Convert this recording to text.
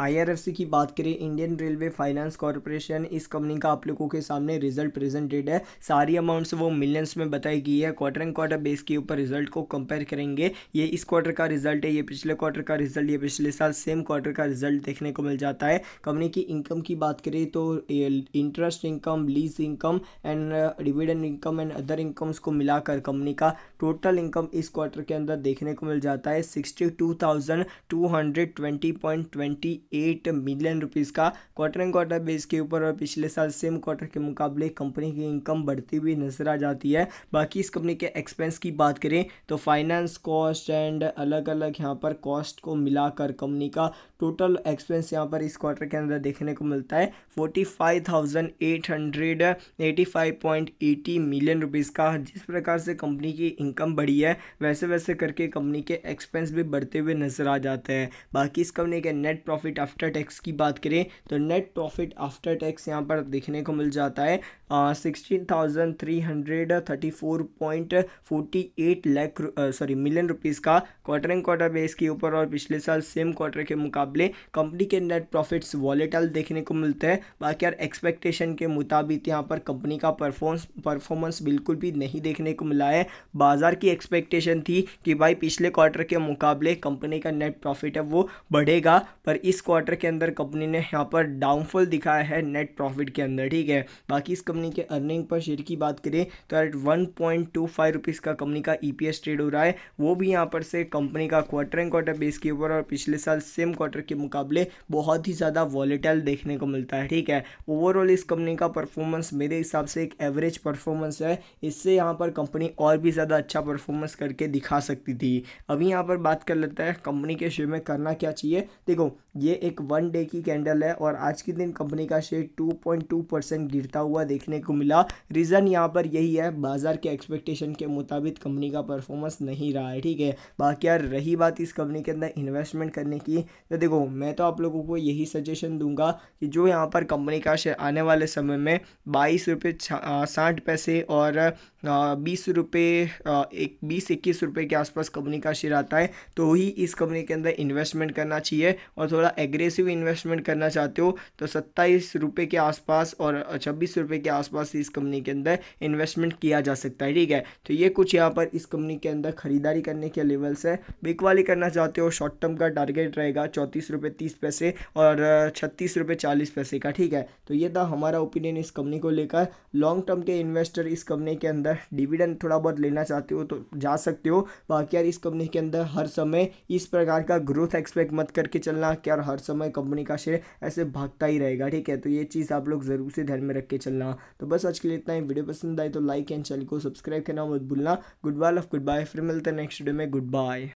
आई की बात करें इंडियन रेलवे फाइनेंस कॉरपोरेशन इस कंपनी का आप लोगों के सामने रिजल्ट प्रेजेंटेड है सारी अमाउंट्स वो मिलियंस में बताई गई है क्वार्टर एंड क्वार्टर बेस के ऊपर रिजल्ट को कंपेयर करेंगे ये इस क्वार्टर का रिजल्ट है ये पिछले क्वार्टर का रिजल्ट ये पिछले साल सेम क्वार्टर का रिजल्ट देखने को मिल जाता है कंपनी की इनकम की बात करें तो interest income lease income and dividend income and other incomes को मिलाकर कंपनी का टोटल इनकम इस क्वार्टर के अंदर देखने को मिल जाता है sixty two thousand two hundred twenty point twenty eight million rupees का क्वार्टर एंड क्वार्टर बेस के ऊपर और पिछले साल सेम क्वार्टर के मुकाबले कंपनी की इनकम बढ़ती हुई नजर आ जाती है बाकी इस कंपनी के एक्सपेंस की बात करें तो फाइनेंस कॉस्ट एंड अलग अलग यहाँ पर कॉस्ट को मिलाकर कंपनी का टोटल एक्सपेंस यहाँ पर इस क्वार्टर के अंदर देखने को मिलता है forty five thousand eight hundred eighty five point eighty million rupees का जिस प्रकार से कंपनी की इनकम बढ़ी है वैसे वैसे करके कंपनी के एक्सपेंस भी बढ़ते हुए नजर आ जाते हैं बाकी इस कंपनी के नेट प्रॉफिट आफ्टर टैक्स की बात करें तो नेट प्रॉफिट आफ्टर टैक्स यहाँ पर देखने को मिल जाता है sixteen thousand three hundred thirty four point forty eight lakh sorry million rupees का क्वार्टर एंड क्वार्टर बेस के ऊपर और पिछले साल सेम क्वार्टर के मुकाबले कंपनी के नेट प्रॉफिट्स वॉलेटल देखने को मिलते हैं बाकी यार एक्सपेक्टेशन के मुताबिक यहाँ पर कंपनी का परफॉर्मेंस परफॉर्मेंस बिल्कुल भी नहीं देखने को मिला है बाज़ार की एक्सपेक्टेशन थी कि भाई पिछले क्वार्टर के मुकाबले कंपनी का नेट प्रॉफिट है वो बढ़ेगा पर इस क्वार्टर के अंदर कंपनी ने यहाँ पर डाउनफॉल दिखाया है नेट प्रॉफिट के अंदर ठीक है बाकी इस कंपनी के अर्निंग पर शेयर की बात करें तो eight one point two five rupees का कंपनी का ई e ट्रेड हो रहा है वो भी यहाँ पर से कंपनी का क्वार्टर एंड क्वार्टर बेस के ऊपर और पिछले साल सेम क्वार्टर के मुकाबले बहुत ही ज़्यादा वॉलेटाइल देखने को मिलता है ठीक है ओवरऑल इस कंपनी का परफॉर्मेंस मेरे हिसाब से एक एवरेज परफॉर्मेंस है इससे यहाँ पर कंपनी और भी ज़्यादा अच्छा परफॉर्मेंस करके दिखा सकती थी अभी यहाँ पर बात कर लेते हैं कंपनी के शेयर में करना क्या चाहिए देखो ये एक वन डे की कैंडल है और आज के दिन कंपनी का शेयर 2.2 परसेंट गिरता हुआ देखने को मिला रीज़न यहाँ पर यही है बाज़ार के एक्सपेक्टेशन के मुताबिक कंपनी का परफॉर्मेंस नहीं रहा है ठीक है बाकी यार रही बात इस कंपनी के अंदर इन्वेस्टमेंट करने की तो देखो मैं तो आप लोगों को यही सजेशन दूंगा कि जो यहाँ पर कंपनी का शेयर आने वाले समय में बाईस रुपये साठ पैसे और बीस रुपये एक बीस इक्कीस रुपये के आसपास कंपनी का शेयर आता है तो ही इस कंपनी के अंदर इन्वेस्टमेंट करना चाहिए और थोड़ा थोड़ा एग्रेसिव इन्वेस्टमेंट करना चाहते हो तो सत्ताईस रुपये के आसपास और छब्बीस रुपये के आसपास इस कंपनी के अंदर इन्वेस्टमेंट किया जा सकता है ठीक है तो ये कुछ यहाँ पर इस कंपनी के अंदर खरीदारी करने के लेवल्स है बिकवाली करना चाहते हो शॉर्ट टर्म का टारगेट रहेगा चौंतीस रुपये तीस पैसे और छत्तीस रुपये चालीस पैसे का ठीक है तो ये था हमारा ओपिनियन इस कंपनी को लेकर लॉन्ग टर्म के इन्वेस्टर इस कंपनी के अंदर डिविडेंड थोड़ा बहुत लेना चाहते हो तो जा सकते हो बाकी यार इस कंपनी के अंदर हर समय इस प्रकार का ग्रोथ एक्सपेक्ट मत करके चलना क्या और हर समय कंपनी का शेयर ऐसे भागता ही रहेगा ठीक है तो ये चीज़ आप लोग ज़रूर से ध्यान में रख के चलना तो बस आज के लिए इतना ही वीडियो पसंद आए तो लाइक एंड चैनल को सब्सक्राइब करना मत भूलना goodbye love goodbye फिर मिलते हैं नेक्स्ट वीडियो में गुड बाय